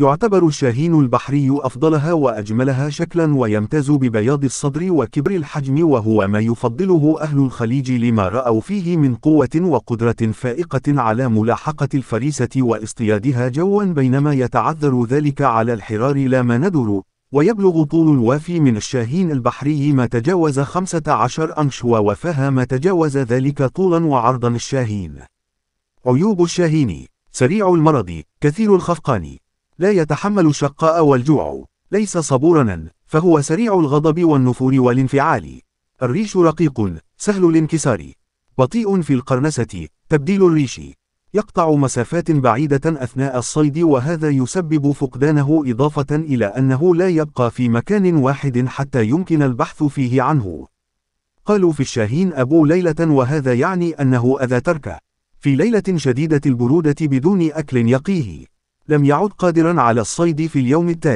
يعتبر الشاهين البحري أفضلها وأجملها شكلا ويمتاز ببياض الصدر وكبر الحجم وهو ما يفضله أهل الخليج لما رأوا فيه من قوة وقدرة فائقة على ملاحقة الفريسة واصطيادها جوا بينما يتعذر ذلك على الحرار لا ما ندر ويبلغ طول الوافي من الشاهين البحري ما تجاوز 15 أنش ووفاها ما تجاوز ذلك طولا وعرضا الشاهين عيوب الشاهين سريع المرض كثير الخفقان لا يتحمل الشقاء والجوع ليس صبورنا فهو سريع الغضب والنفور والانفعال الريش رقيق سهل الانكسار بطيء في القرنسة تبديل الريش يقطع مسافات بعيدة أثناء الصيد وهذا يسبب فقدانه إضافة إلى أنه لا يبقى في مكان واحد حتى يمكن البحث فيه عنه قالوا في الشاهين أبو ليلة وهذا يعني أنه أذا تركه في ليلة شديدة البرودة بدون أكل يقيه لم يعد قادرا على الصيد في اليوم التالي